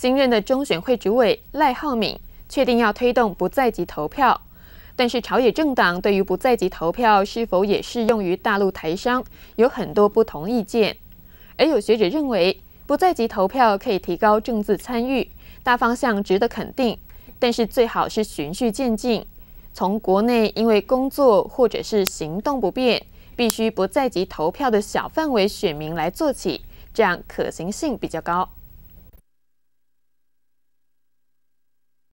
新任的中选会主委赖浩敏确定要推动不在籍投票，但是朝野政党对于不在籍投票是否也适用于大陆台商有很多不同意见。而有学者认为，不在籍投票可以提高政治参与，大方向值得肯定，但是最好是循序渐进，从国内因为工作或者是行动不便必须不在籍投票的小范围选民来做起，这样可行性比较高。